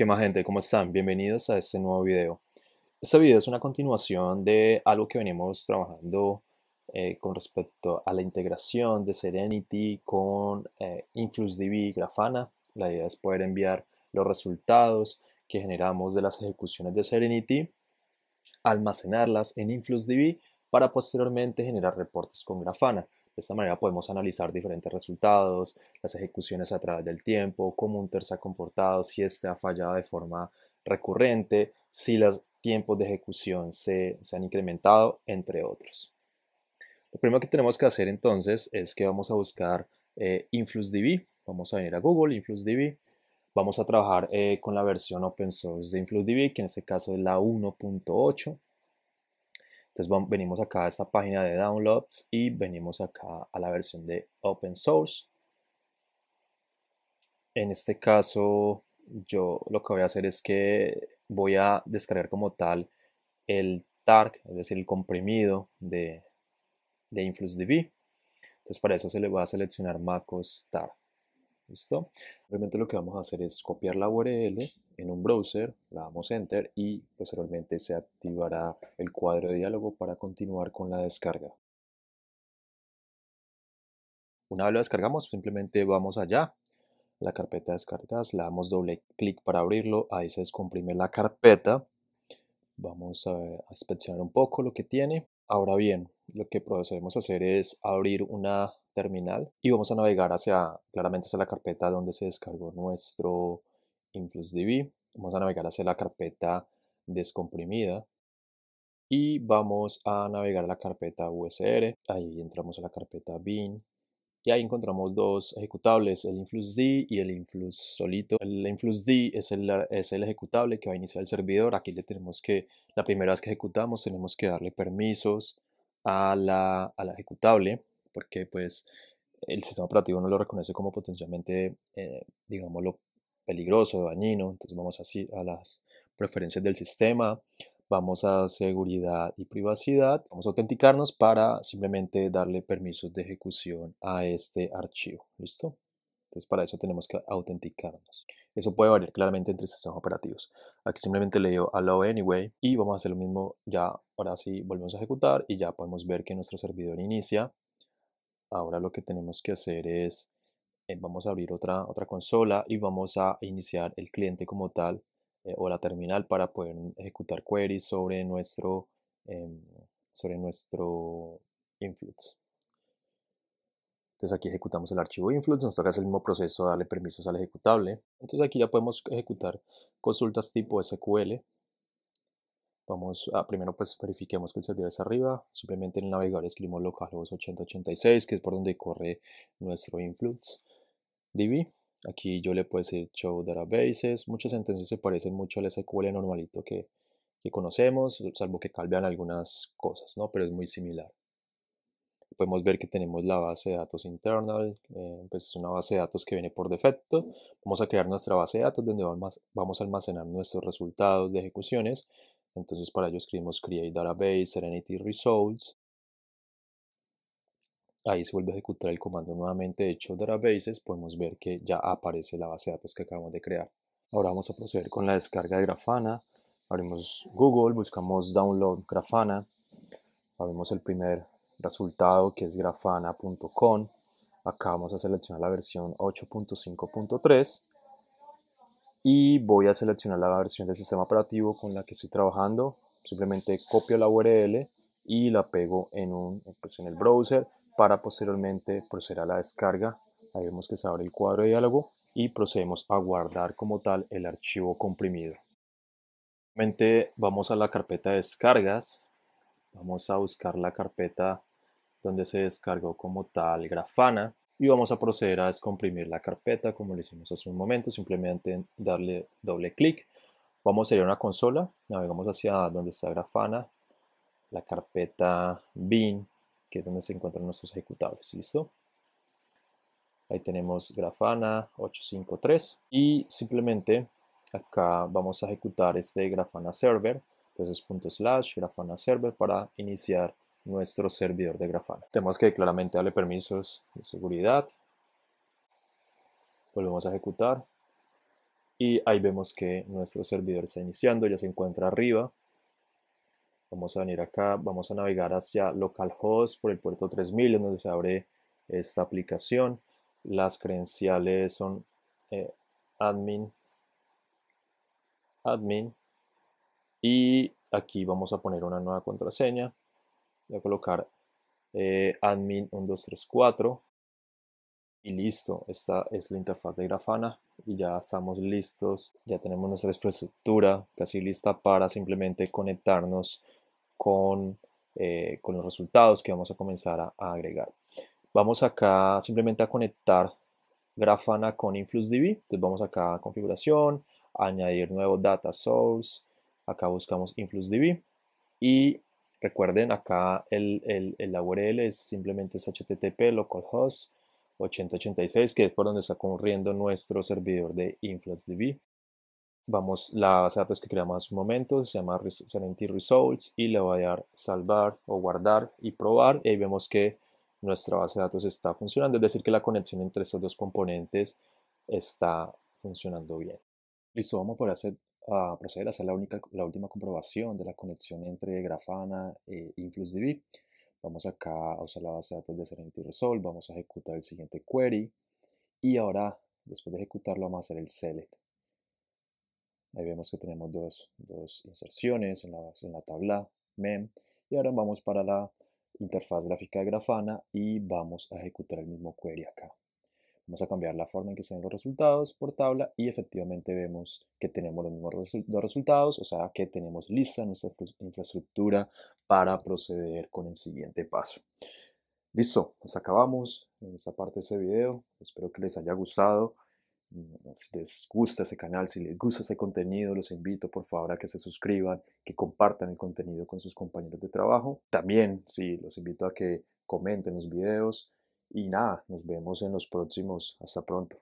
¿Qué más gente? ¿Cómo están? Bienvenidos a este nuevo video. Este video es una continuación de algo que venimos trabajando eh, con respecto a la integración de Serenity con eh, InfluxDB y Grafana. La idea es poder enviar los resultados que generamos de las ejecuciones de Serenity, almacenarlas en InfluxDB para posteriormente generar reportes con Grafana. De esta manera podemos analizar diferentes resultados, las ejecuciones a través del tiempo, cómo un TER se ha comportado, si este ha fallado de forma recurrente, si los tiempos de ejecución se, han incrementado, entre otros. Lo primero que tenemos que hacer entonces es que vamos a buscar eh, InfluxDB. Vamos a venir a Google, InfluxDB. Vamos a trabajar eh, con la versión open source de InfluxDB, que en este caso es la 1.8. Entonces venimos acá a esta página de downloads y venimos acá a la versión de open source. En este caso yo lo que voy a hacer es que voy a descargar como tal el TARC, es decir, el comprimido de, de InfluxDB. Entonces para eso se le va a seleccionar MacOS TARC. ¿Listo? Realmente lo que vamos a hacer es copiar la URL en un browser, la damos Enter y posteriormente se activará el cuadro de diálogo para continuar con la descarga. Una vez lo descargamos, simplemente vamos allá, la carpeta de descargas, le damos doble clic para abrirlo, ahí se descomprime la carpeta. Vamos a, a inspeccionar un poco lo que tiene. Ahora bien, lo que procedemos a hacer es abrir una terminal y vamos a navegar hacia, claramente hacia la carpeta donde se descargó nuestro InfluxDB. Vamos a navegar hacia la carpeta descomprimida y vamos a navegar a la carpeta USR. Ahí entramos a la carpeta bin y ahí encontramos dos ejecutables, el InfluxD y el Influx solito. El InfluxD es el, es el ejecutable que va a iniciar el servidor. Aquí le tenemos que, la primera vez que ejecutamos, tenemos que darle permisos a la, a la ejecutable porque pues el sistema operativo no lo reconoce como potencialmente, eh, digámoslo, peligroso, dañino. Entonces vamos así a las preferencias del sistema, vamos a seguridad y privacidad, vamos a autenticarnos para simplemente darle permisos de ejecución a este archivo. ¿Listo? Entonces para eso tenemos que autenticarnos. Eso puede variar claramente entre sistemas operativos. Aquí simplemente le digo allow anyway y vamos a hacer lo mismo ya. Ahora sí volvemos a ejecutar y ya podemos ver que nuestro servidor inicia Ahora lo que tenemos que hacer es, eh, vamos a abrir otra, otra consola y vamos a iniciar el cliente como tal eh, o la terminal para poder ejecutar queries sobre nuestro, em, sobre nuestro influx. Entonces aquí ejecutamos el archivo influx, nos toca hacer el mismo proceso, darle permisos al ejecutable. Entonces aquí ya podemos ejecutar consultas tipo SQL Vamos a primero pues verifiquemos que el servidor es arriba, simplemente en el navegador escribimos localhost 8086 que es por donde corre nuestro influx DB. Aquí yo le puedo decir show databases, muchas sentencias se parecen mucho al SQL normalito que, conocemos, salvo que cambian algunas cosas, ¿no? pero es muy similar. Podemos ver que tenemos la base de datos internal, eh, pues es una base de datos que viene por defecto. Vamos a crear nuestra base de datos donde vamos a almacenar nuestros resultados de ejecuciones entonces para ello escribimos create database serenity results. Ahí se vuelve a ejecutar el comando nuevamente de hecho databases. Podemos ver que ya aparece la base de datos que acabamos de crear. Ahora vamos a proceder con la descarga de Grafana. Abrimos Google, buscamos download Grafana. Abrimos el primer resultado que es grafana.com. Acá vamos a seleccionar la versión 8.5.3 y voy a seleccionar la versión del sistema operativo con la que estoy trabajando. Simplemente copio la URL y la pego en, un, pues en el browser para posteriormente proceder a la descarga. Ahí vemos que se abre el cuadro de diálogo y procedemos a guardar como tal el archivo comprimido. simplemente vamos a la carpeta de descargas. Vamos a buscar la carpeta donde se descargó como tal Grafana y vamos a proceder a descomprimir la carpeta como lo hicimos hace un momento, simplemente darle doble clic. Vamos a ir a una consola, navegamos hacia donde está Grafana, la carpeta bin, que es donde se encuentran nuestros ejecutables, ¿listo? Ahí tenemos Grafana 853 y simplemente acá vamos a ejecutar este Grafana Server, entonces punto slash Grafana Server para iniciar nuestro servidor de Grafana. Tenemos que claramente darle permisos de seguridad. Volvemos a ejecutar. Y ahí vemos que nuestro servidor está iniciando, ya se encuentra arriba. Vamos a venir acá, vamos a navegar hacia localhost por el puerto 3000, en donde se abre esta aplicación. Las credenciales son eh, admin, admin. Y aquí vamos a poner una nueva contraseña voy a colocar eh, admin 1234 y listo, esta es la interfaz de Grafana y ya estamos listos, ya tenemos nuestra infraestructura casi lista para simplemente conectarnos eh, con, los resultados que vamos a comenzar a, agregar. Vamos acá simplemente a conectar Grafana con InfluxDB, entonces vamos acá a configuración, añadir nuevo data source, acá buscamos InfluxDB y Recuerden, acá el, el, URL es simplemente es http localhost 8086, que es por donde está corriendo nuestro servidor de InfluxDB. Vamos, la base de datos que creamos hace un momento se llama Serenity Results y le voy a dar salvar o guardar y probar. Y ahí vemos que nuestra base de datos está funcionando, es decir, que la conexión entre estos dos componentes está funcionando bien. Listo, vamos por poder hacer a proceder a hacer la, única, la última comprobación de la conexión entre Grafana e eh, InfluxDB. Vamos acá a usar la base de datos de Serenity Resolve, vamos a ejecutar el siguiente query y ahora, después de ejecutarlo, vamos a hacer el select. Ahí vemos que tenemos dos, inserciones en la, base, en la tabla mem y ahora vamos para la interfaz gráfica de Grafana y vamos a ejecutar el mismo query acá. Vamos a cambiar la forma en que se ven los resultados por tabla y efectivamente vemos que tenemos los mismos resultados, o sea que tenemos lista nuestra infraestructura para proceder con el siguiente paso. Listo, nos acabamos en esta parte de este video. Espero que les haya gustado. Mm, si les gusta ese canal, si les gusta ese contenido, los invito por favor a que se suscriban, que compartan el contenido con sus compañeros de trabajo. También, sí, los invito a que comenten los videos, y nada, nos vemos en los próximos. Hasta pronto.